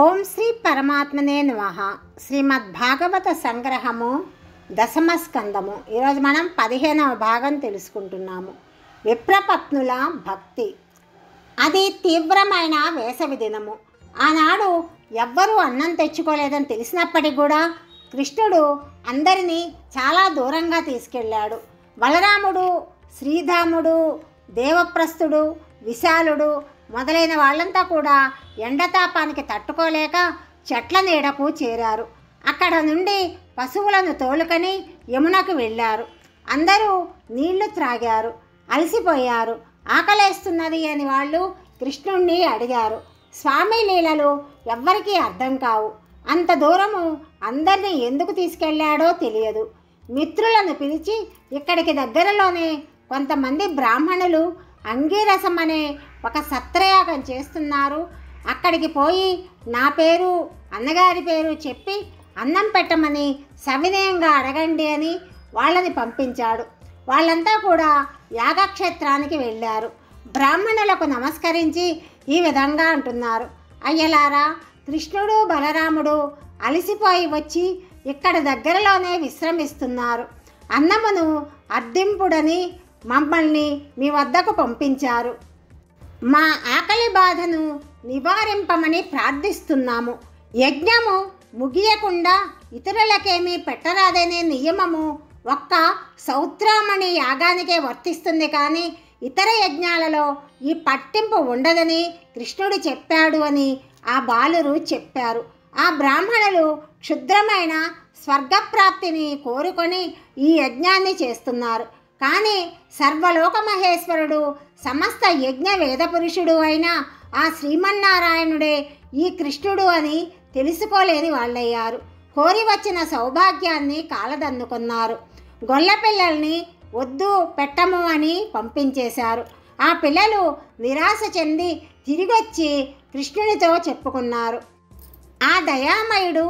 ఓం శ్రీ పరమాత్మనే నమ శ్రీమద్ భాగవత సంగ్రహము స్కందము ఈరోజు మనం పదిహేనవ భాగం తెలుసుకుంటున్నాము విప్రపత్నుల భక్తి అది తీవ్రమైన వేసవి దినము ఆనాడు ఎవ్వరూ అన్నం తెచ్చుకోలేదని తెలిసినప్పటికీ కూడా కృష్ణుడు అందరినీ చాలా దూరంగా తీసుకెళ్ళాడు బలరాముడు శ్రీధాముడు దేవప్రస్థుడు విశాలుడు మొదలైన వాళ్ళంతా కూడా ఎండతాపానికి తట్టుకోలేక చెట్ల నీడకు చేరారు అక్కడ నుండి పశువులను తోలుకని యమునకు వెళ్ళారు అందరూ నీళ్లు త్రాగారు అలసిపోయారు ఆకలేస్తున్నది అని వాళ్ళు కృష్ణుణ్ణి అడిగారు స్వామి లీలలు ఎవ్వరికీ అర్థం కావు అంత దూరము అందరినీ ఎందుకు తీసుకెళ్లాడో తెలియదు మిత్రులను పిలిచి ఇక్కడికి దగ్గరలోనే కొంతమంది బ్రాహ్మణులు అంగీరసం అనే ఒక సత్రయాగం చేస్తున్నారు అక్కడికి పోయి నా పేరు అన్నగారి పేరు చెప్పి అన్నం పెట్టమని సవినయంగా అడగండి అని వాళ్ళని పంపించాడు వాళ్ళంతా కూడా యాగక్షేత్రానికి వెళ్ళారు బ్రాహ్మణులకు నమస్కరించి ఈ విధంగా అంటున్నారు అయ్యలారా కృష్ణుడు బలరాముడు అలసిపోయి వచ్చి ఇక్కడ దగ్గరలోనే విశ్రమిస్తున్నారు అన్నమును అర్థింపుడని మమ్మల్ని మీ వద్దకు పంపించారు మా ఆకలి బాధను నివారింపమని ప్రార్థిస్తున్నాము యజ్ఞము ముగియకుండా ఇతరులకేమీ పెట్టరాదనే నియమము ఒక్క సౌత్రామణి యాగానికే వర్తిస్తుంది కానీ ఇతర యజ్ఞాలలో ఈ పట్టింపు ఉండదని కృష్ణుడు చెప్పాడు అని ఆ బాలురు చెప్పారు ఆ బ్రాహ్మణులు క్షుద్రమైన స్వర్గప్రాప్తిని కోరుకొని ఈ యజ్ఞాన్ని చేస్తున్నారు కానీ సర్వలోకమహేశ్వరుడు సమస్త యజ్ఞ వేద పురుషుడు అయిన ఆ శ్రీమన్నారాయణుడే ఈ కృష్ణుడు అని తెలుసుకోలేని వాళ్ళయ్యారు కోరి వచ్చిన సౌభాగ్యాన్ని కాలదన్నుకున్నారు గొల్ల పిల్లల్ని వద్దు పెట్టము అని పంపించేశారు ఆ పిల్లలు నిరాశ చెంది తిరిగొచ్చి కృష్ణునితో చెప్పుకున్నారు ఆ దయామయుడు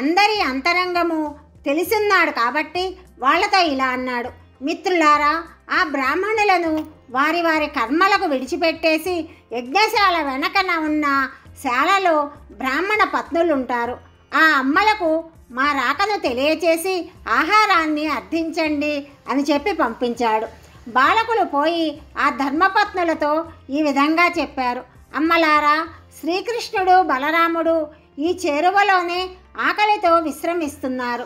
అందరి అంతరంగము తెలిసిన్నాడు కాబట్టి వాళ్ళతో ఇలా అన్నాడు మిత్రులారా ఆ బ్రాహ్మణులను వారి వారి కర్మలకు విడిచిపెట్టేసి యజ్ఞశాల వెనకన ఉన్న శాలలో బ్రాహ్మణ పత్నులు ఉంటారు ఆ అమ్మలకు మా రాకను తెలియచేసి ఆహారాన్ని అర్థించండి అని చెప్పి పంపించాడు బాలకులు పోయి ఆ ధర్మపత్నులతో ఈ విధంగా చెప్పారు అమ్మలారా శ్రీకృష్ణుడు బలరాముడు ఈ చేరువలోనే ఆకలితో విశ్రమిస్తున్నారు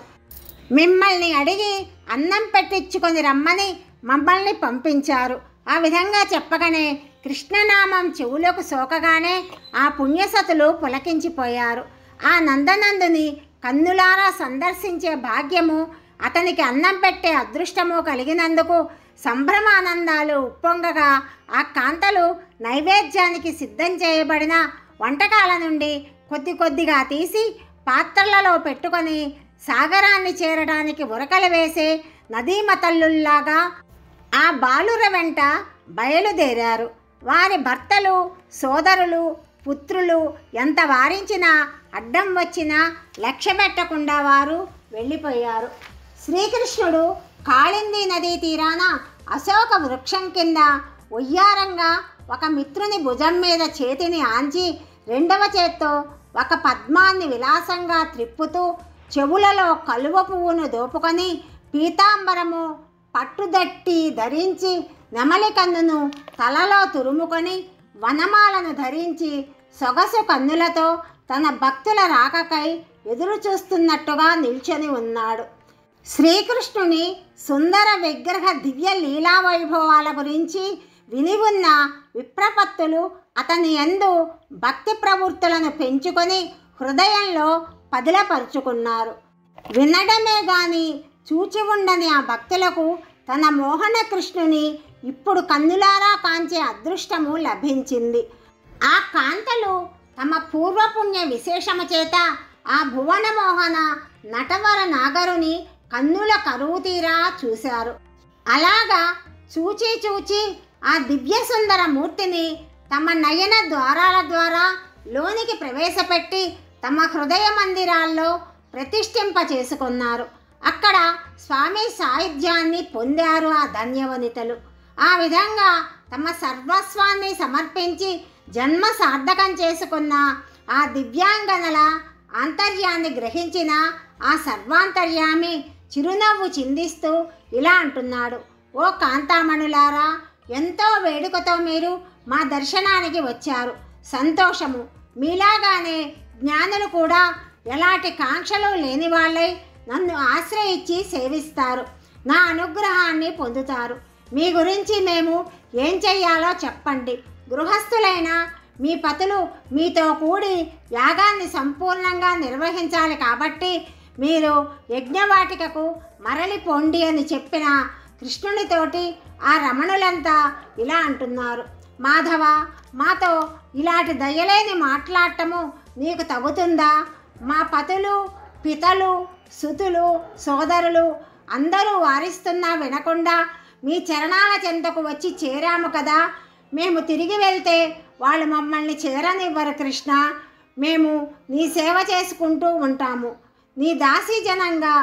మిమ్మల్ని అడిగి అన్నం పెట్టించుకొని రమ్మని మమ్మల్ని పంపించారు ఆ విధంగా చెప్పగానే కృష్ణనామం చెవులకు సోకగానే ఆ పుణ్యసతులు పులకించిపోయారు ఆ నందనందుని కన్నులారా సందర్శించే భాగ్యము అతనికి అన్నం పెట్టే అదృష్టము కలిగినందుకు సంభ్రమానందాలు ఉప్పొంగగా ఆ కాంతలు నైవేద్యానికి సిద్ధం చేయబడిన వంటకాల నుండి కొద్ది కొద్దిగా తీసి పాత్రలలో పెట్టుకొని సాగరాన్ని చేరడానికి ఉరకలు వేసే నదీమతల్లుల్లాగా ఆ బాలుర వెంట బయలుదేరారు వారి భర్తలు సోదరులు పుత్రులు ఎంత వారించినా అడ్డం వచ్చినా లక్ష్యపెట్టకుండా వారు వెళ్ళిపోయారు శ్రీకృష్ణుడు కాళింది నదీ తీరాన అశోక వృక్షం కింద ఉయ్యారంగా ఒక మిత్రుని భుజం మీద చేతిని ఆంచి రెండవ చేత్తో ఒక పద్మాన్ని విలాసంగా త్రిప్పుతూ చెవులలో కలువ పువ్వును దోపుకొని పీతాంబరము పట్టుదట్టి ధరించి నెమలి కన్నును తలలో తురుముకొని వనమాలను ధరించి సొగసు కన్నులతో తన భక్తుల రాకకై ఎదురు చూస్తున్నట్టుగా నిల్చొని ఉన్నాడు శ్రీకృష్ణుని సుందర విగ్రహ దివ్య లీలా వైభవాల గురించి విని ఉన్న విప్రపత్తులు అతని ఎందు భక్తి ప్రవృత్తులను పెంచుకొని హృదయంలో పదిలపరుచుకున్నారు వినడమే గాని చూచి ఉండని ఆ భక్తులకు తన మోహన కృష్ణుని ఇప్పుడు కన్నులారా కాంచే అదృష్టము లభించింది ఆ కాంతలు తమ పూర్వపుణ్య విశేషము చేత ఆ భువన మోహన నటవర నాగరుని కన్నుల కరువు తీరా చూశారు అలాగా చూచి చూచి ఆ దివ్య సుందర మూర్తిని తమ నయన ద్వారాల ద్వారా లోనికి ప్రవేశపెట్టి తమ హృదయ మందిరాల్లో ప్రతిష్ఠింప చేసుకున్నారు అక్కడ స్వామి సాహిత్యాన్ని పొందారు ఆ ధన్యవనితలు ఆ విధంగా తమ సర్వస్వాన్ని సమర్పించి జన్మ సార్థకం చేసుకున్న ఆ దివ్యాంగనల ఆంతర్యాన్ని గ్రహించిన ఆ సర్వాంతర్యామి చిరునవ్వు చిందిస్తూ ఇలా అంటున్నాడు ఓ కాంతామణులారా ఎంతో వేడుకతో మీరు మా దర్శనానికి వచ్చారు సంతోషము మీలాగానే జ్ఞానులు కూడా ఎలాంటి కాంక్షలు లేని వాళ్ళై నన్ను ఆశ్రయించి సేవిస్తారు నా అనుగ్రహాన్ని పొందుతారు మీ గురించి మేము ఏం చెయ్యాలో చెప్పండి గృహస్థులైన మీ పతులు మీతో కూడి యాగాన్ని సంపూర్ణంగా నిర్వహించాలి కాబట్టి మీరు యజ్ఞవాటికకు మరలిపోండి అని చెప్పిన కృష్ణునితోటి ఆ రమణులంతా ఇలా అంటున్నారు మాధవ మాతో ఇలాంటి దయలేని మాట్లాడటము నీకు తగ్గుతుందా మా పతులు పితలు సుతులు సోదరులు అందరూ వారిస్తున్నా వినకుండా మీ చరణాల చెంతకు వచ్చి చేరాము కదా మేము తిరిగి వెళ్తే వాళ్ళు మమ్మల్ని చేరనివ్వరు కృష్ణ మేము నీ సేవ చేసుకుంటూ ఉంటాము నీ దాసీ జనంగా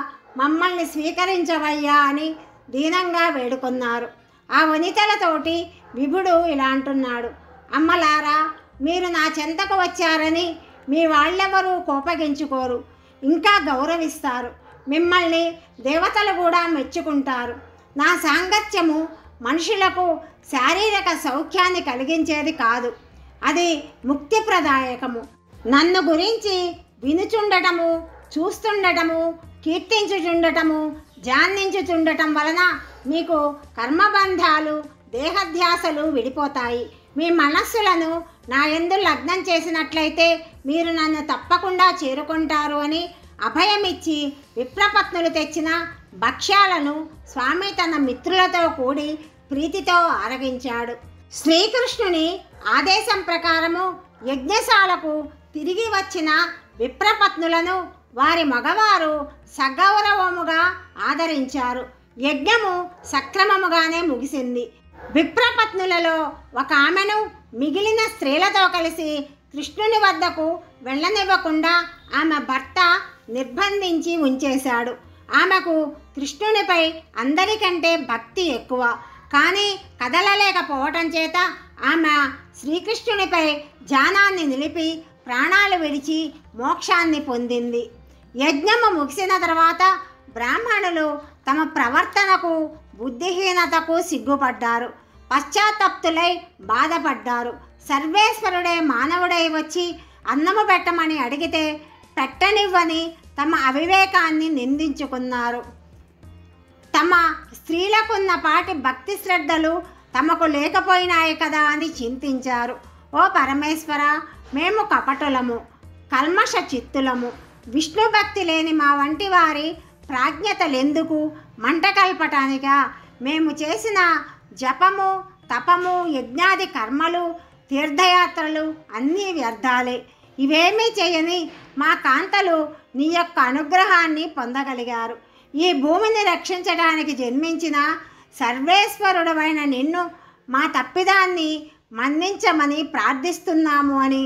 మమ్మల్ని స్వీకరించవయ్యా అని దీనంగా వేడుకున్నారు ఆ వనితలతోటి విభుడు ఇలా అంటున్నాడు అమ్మలారా మీరు నా చెంతకు వచ్చారని మీ వాళ్ళెవరూ కోపగించుకోరు ఇంకా గౌరవిస్తారు మిమ్మల్ని దేవతలు కూడా మెచ్చుకుంటారు నా సాంగత్యము మనుషులకు శారీరక సౌఖ్యాన్ని కలిగించేది కాదు అది ముక్తిప్రదాయకము నన్ను గురించి వినుచుండటము చూస్తుండటము కీర్తించుచుండటము ధ్యానించుచుండటం వలన మీకు కర్మబంధాలు దేహధ్యాసలు విడిపోతాయి మీ మనస్సులను నా ఎందు లగ్నం చేసినట్లయితే మీరు నన్ను తప్పకుండా చేరుకుంటారు అని అభయమిచ్చి విప్రపత్నులు తెచ్చిన భక్ష్యాలను స్వామి తన మిత్రులతో కూడి ప్రీతితో ఆరగించాడు శ్రీకృష్ణుని ఆదేశం ప్రకారము యజ్ఞశాలకు తిరిగి వచ్చిన విప్రపత్నులను వారి మగవారు సగౌరవముగా ఆదరించారు యజ్ఞము సక్రమముగానే ముగిసింది విప్రపత్నులలో ఒక ఆమెను మిగిలిన స్త్రీలతో కలిసి కృష్ణుని వద్దకు వెళ్ళనివ్వకుండా ఆమె భర్త నిర్బంధించి ఉంచేశాడు ఆమెకు కృష్ణునిపై అందరికంటే భక్తి ఎక్కువ కానీ కదలలేకపోవటం చేత ఆమె శ్రీకృష్ణునిపై జానాన్ని నిలిపి ప్రాణాలు విడిచి మోక్షాన్ని పొందింది యజ్ఞము ముగిసిన తర్వాత బ్రాహ్మణులు తమ ప్రవర్తనకు బుద్ధిహీనతకు సిగ్గుపడ్డారు పశ్చాత్తప్తులై బాధపడ్డారు సర్వేశ్వరుడే మానవుడై వచ్చి అన్నము పెట్టమని అడిగితే పెట్టనివ్వని తమ అవివేకాన్ని నిందించుకున్నారు తమ స్త్రీలకున్న పాటి భక్తి శ్రద్ధలు తమకు లేకపోయినాయి కదా అని చింతించారు ఓ పరమేశ్వర మేము కపటులము కల్మష చిత్తులము విష్ణు భక్తి లేని మా వంటి వారి ప్రాజ్ఞతలెందుకు మంట కల్పటానిగా మేము చేసిన జపము తపము యజ్ఞాది కర్మలు తీర్థయాత్రలు అన్నీ వ్యర్థాలే ఇవేమీ చేయని మా కాంతలు నీ యొక్క అనుగ్రహాన్ని పొందగలిగారు ఈ భూమిని రక్షించడానికి జన్మించిన సర్వేశ్వరుడమైన నిన్ను మా తప్పిదాన్ని మన్నించమని ప్రార్థిస్తున్నాము అని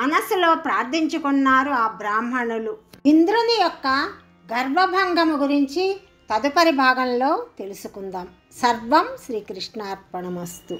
మనసులో ప్రార్థించుకున్నారు ఆ బ్రాహ్మణులు ఇంద్రుని యొక్క గర్వభంగము గురించి తదుపరి భాగంలో తెలుసుకుందాం సర్వం శ్రీకృష్ణార్పణమస్తు